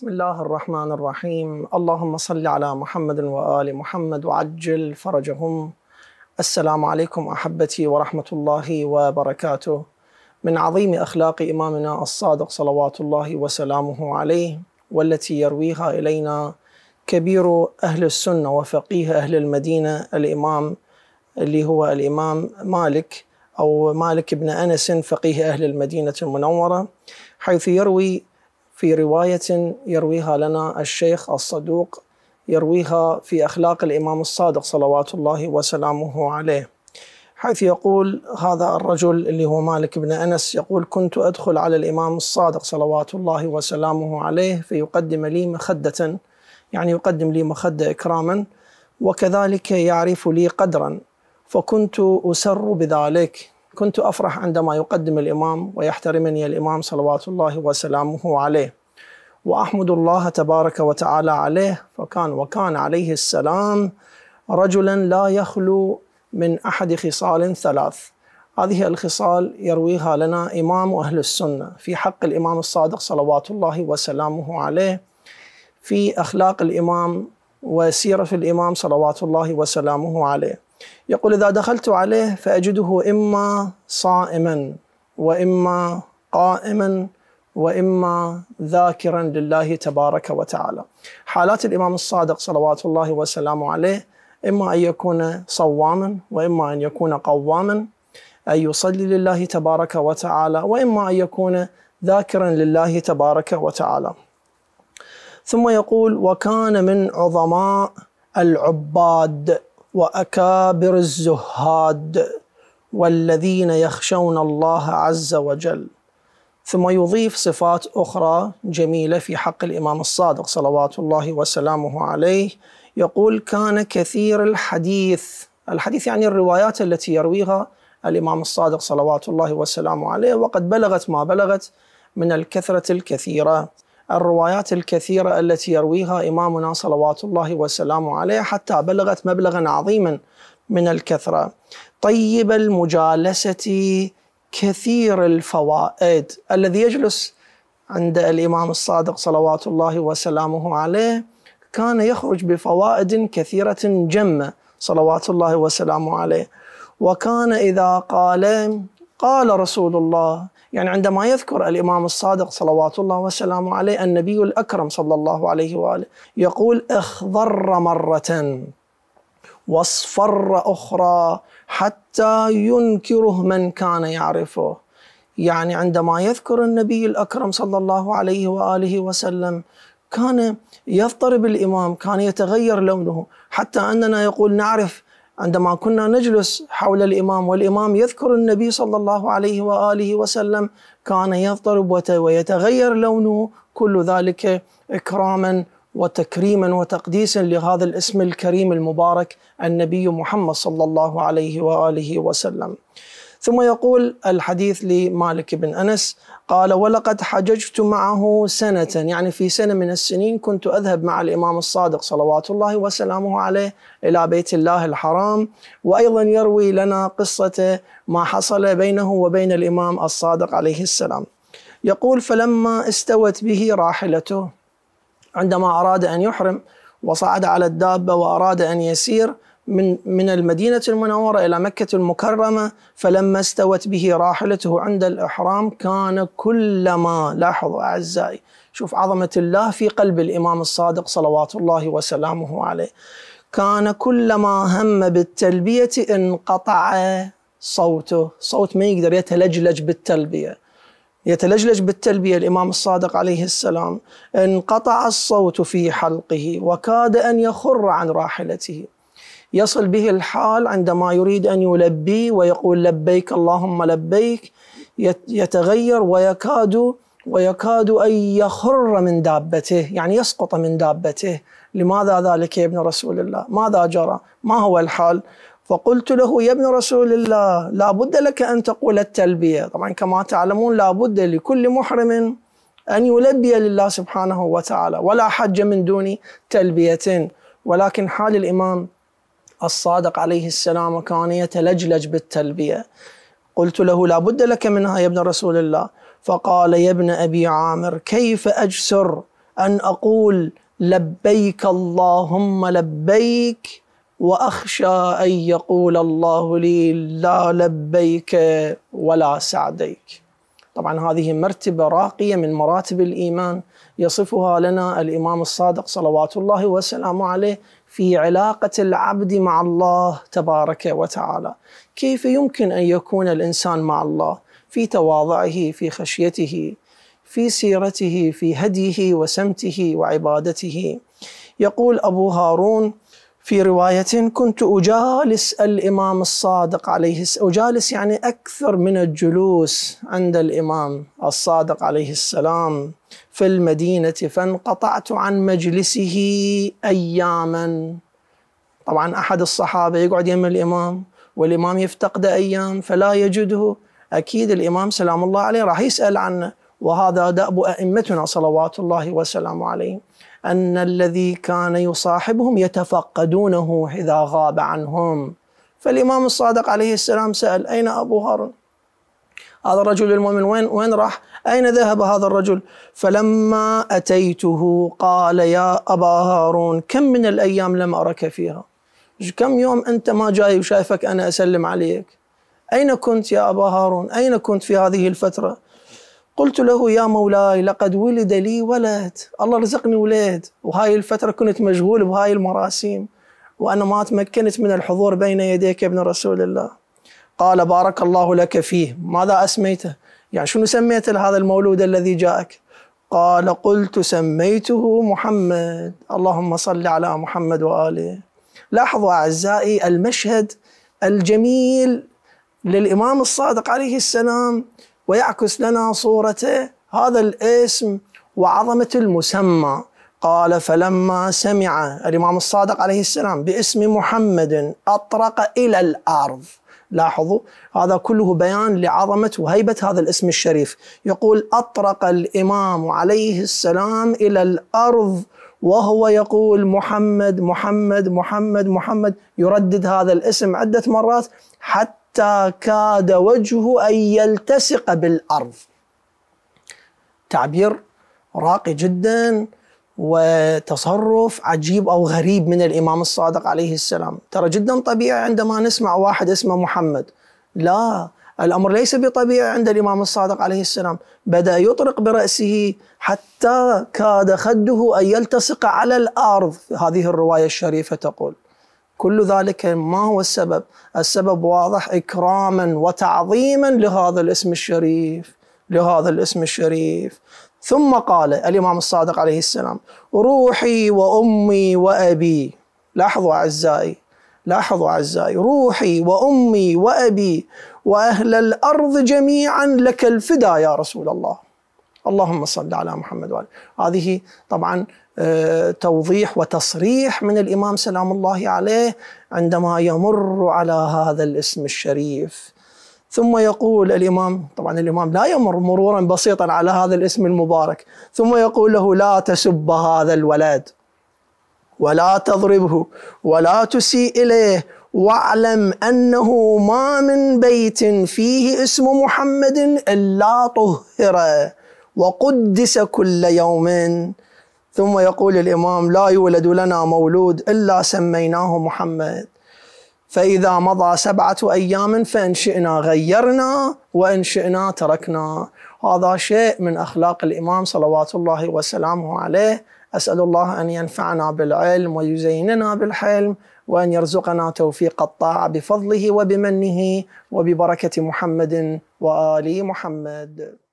بسم الله الرحمن الرحيم اللهم صل على محمد وآل محمد وعجل فرجهم السلام عليكم أحبتي ورحمة الله وبركاته من عظيم أخلاق إمامنا الصادق صلوات الله وسلامه عليه والتي يرويها إلينا كبير أهل السنة وفقيه أهل المدينة الإمام اللي هو الإمام مالك أو مالك بن أنس فقيه أهل المدينة المنورة حيث يروي في رواية يرويها لنا الشيخ الصدوق يرويها في أخلاق الإمام الصادق صلوات الله وسلامه عليه حيث يقول هذا الرجل اللي هو مالك بن أنس يقول كنت أدخل على الإمام الصادق صلوات الله وسلامه عليه فيقدم لي مخدة يعني يقدم لي مخدة إكراما وكذلك يعرف لي قدرا فكنت أسر بذلك كنت أفرح عندما يقدم الإمام ويحترمني الإمام صلوات الله وسلامه عليه وأحمد الله تبارك وتعالى عليه فكان وكان عليه السلام رجلا لا يخلو من أحد خصال ثلاث هذه الخصال يرويها لنا إمام أهل السنة في حق الإمام الصادق صلوات الله وسلامه عليه في أخلاق الإمام وسيرة الإمام صلوات الله وسلامه عليه يقول إذا دخلت عليه فأجده إما صائما وإما قائما وإما ذاكرا لله تبارك وتعالى حالات الإمام الصادق صلوات الله وسلامه عليه إما أن يكون صواما وإما أن يكون قواما أن يصلي لله تبارك وتعالى وإما أن يكون ذاكرا لله تبارك وتعالى ثم يقول وكان من عظماء العباد واكابر الزهاد والذين يخشون الله عز وجل ثم يضيف صفات اخرى جميله في حق الامام الصادق صلوات الله وسلامه عليه يقول كان كثير الحديث الحديث يعني الروايات التي يرويها الامام الصادق صلوات الله وسلامه عليه وقد بلغت ما بلغت من الكثره الكثيره الروايات الكثيرة التي يرويها إمامنا صلوات الله وسلامه عليه حتى بلغت مبلغا عظيما من الكثرة طيب المجالسة كثير الفوائد الذي يجلس عند الإمام الصادق صلوات الله وسلامه عليه كان يخرج بفوائد كثيرة جمة صلوات الله وسلامه عليه وكان إذا قال قال رسول الله يعني عندما يذكر الإمام الصادق صلوات الله وسلامه عليه النبي الأكرم صلى الله عليه وآله يقول اخضر مرة واصفر أخرى حتى ينكره من كان يعرفه يعني عندما يذكر النبي الأكرم صلى الله عليه وآله وسلم كان يضطرب الإمام كان يتغير لونه حتى أننا يقول نعرف عندما كنا نجلس حول الامام والامام يذكر النبي صلى الله عليه واله وسلم كان يضطرب ويتغير لونه كل ذلك اكراما وتكريما وتقديسا لهذا الاسم الكريم المبارك النبي محمد صلى الله عليه واله وسلم. ثم يقول الحديث لمالك بن أنس قال ولقد حججت معه سنة يعني في سنة من السنين كنت أذهب مع الإمام الصادق صلوات الله وسلامه عليه إلى بيت الله الحرام وأيضا يروي لنا قصة ما حصل بينه وبين الإمام الصادق عليه السلام يقول فلما استوت به راحلته عندما أراد أن يحرم وصعد على الدابة وأراد أن يسير من من المدينة المنورة إلى مكة المكرمة فلما استوت به راحلته عند الإحرام كان كلما لاحظوا أعزائي شوف عظمة الله في قلب الإمام الصادق صلوات الله وسلامه عليه كان كلما هم بالتلبية انقطع صوته صوت ما يقدر يتلجلج بالتلبية يتلجلج بالتلبية الإمام الصادق عليه السلام انقطع الصوت في حلقه وكاد أن يخر عن راحلته يصل به الحال عندما يريد ان يلبي ويقول لبيك اللهم لبيك يتغير ويكاد ويكاد ان يخر من دابته يعني يسقط من دابته لماذا ذلك يا ابن رسول الله ماذا جرى ما هو الحال فقلت له يا ابن رسول الله لا بد لك أن تقول التلبية طبعا كما تعلمون لا بد لكل محرم أن يلبي لله سبحانه وتعالى ولا حج من دون تلبية ولكن حال الإمام الصادق عليه السلام وكان يتلجلج بالتلبية قلت له لا بد لك منها يا ابن رسول الله فقال يا ابن أبي عامر كيف أجسر أن أقول لبيك اللهم لبيك واخشى ان يقول الله لي لا لبيك ولا سعديك طبعا هذه مرتبة راقية من مراتب الإيمان يصفها لنا الإمام الصادق صلوات الله وسلامه عليه في علاقة العبد مع الله تبارك وتعالى كيف يمكن أن يكون الإنسان مع الله في تواضعه في خشيته في سيرته في هديه وسمته وعبادته يقول أبو هارون في رواية كنت أجالس الإمام الصادق عليه أجالس يعني أكثر من الجلوس عند الإمام الصادق عليه السلام في المدينة فانقطعت عن مجلسه أياما طبعا أحد الصحابة يقعد يم الإمام والإمام يفتقد أيام فلا يجده أكيد الإمام سلام الله عليه راح يسأل عنه وهذا دأب أئمتنا صلوات الله وسلامه عليه ان الذي كان يصاحبهم يتفقدونه اذا غاب عنهم فالامام الصادق عليه السلام سال اين ابو هارون؟ هذا الرجل المؤمن وين وين راح؟ اين ذهب هذا الرجل؟ فلما اتيته قال يا ابا هارون كم من الايام لم ارك فيها؟ كم يوم انت ما جاي وشايفك انا اسلم عليك؟ اين كنت يا ابا هارون؟ اين كنت في هذه الفتره؟ قلت له يا مولاي لقد ولد لي ولد الله رزقني ولد وهاي الفترة كنت مشغول بهاي المراسيم وأنا ما تمكنت من الحضور بين يديك يا ابن رسول الله قال بارك الله لك فيه ماذا أسميته يعني شنو سميت هذا المولود الذي جاءك قال قلت سميته محمد اللهم صل على محمد وآله لاحظوا أعزائي المشهد الجميل للإمام الصادق عليه السلام ويعكس لنا صورته هذا الاسم وعظمة المسمى قال فلما سمع الإمام الصادق عليه السلام باسم محمد أطرق إلى الأرض لاحظوا هذا كله بيان لعظمة وهيبة هذا الاسم الشريف يقول أطرق الإمام عليه السلام إلى الأرض وهو يقول محمد محمد محمد محمد يردد هذا الاسم عدة مرات حتى حتى كاد وجهه أن يلتصق بالأرض تعبير راقي جدا وتصرف عجيب أو غريب من الإمام الصادق عليه السلام ترى جدا طبيعي عندما نسمع واحد اسمه محمد لا الأمر ليس بطبيعي عند الإمام الصادق عليه السلام بدأ يطرق برأسه حتى كاد خده أن يلتصق على الأرض هذه الرواية الشريفة تقول كل ذلك ما هو السبب السبب واضح إكراما وتعظيما لهذا الاسم الشريف لهذا الاسم الشريف ثم قال الإمام الصادق عليه السلام روحي وأمي وأبي لاحظوا أعزائي لاحظوا أعزائي روحي وأمي وأبي وأهل الأرض جميعا لك الفدا يا رسول الله اللهم صل على محمد وعلى هذه طبعا آه، توضيح وتصريح من الإمام سلام الله عليه عندما يمر على هذا الاسم الشريف ثم يقول الإمام طبعا الإمام لا يمر مرورا بسيطا على هذا الاسم المبارك ثم يقول له لا تسب هذا الولد ولا تضربه ولا تسيء إليه واعلم أنه ما من بيت فيه اسم محمد إلا طهره وقدس كل يوم ثم يقول الإمام لا يولد لنا مولود إلا سميناه محمد فإذا مضى سبعة أيام فإن شئنا غيرنا وإن شئنا تركنا هذا شيء من أخلاق الإمام صلوات الله وسلامه عليه أسأل الله أن ينفعنا بالعلم ويزيننا بالحلم وأن يرزقنا توفيق الطاعة بفضله وبمنه وببركة محمد وآل محمد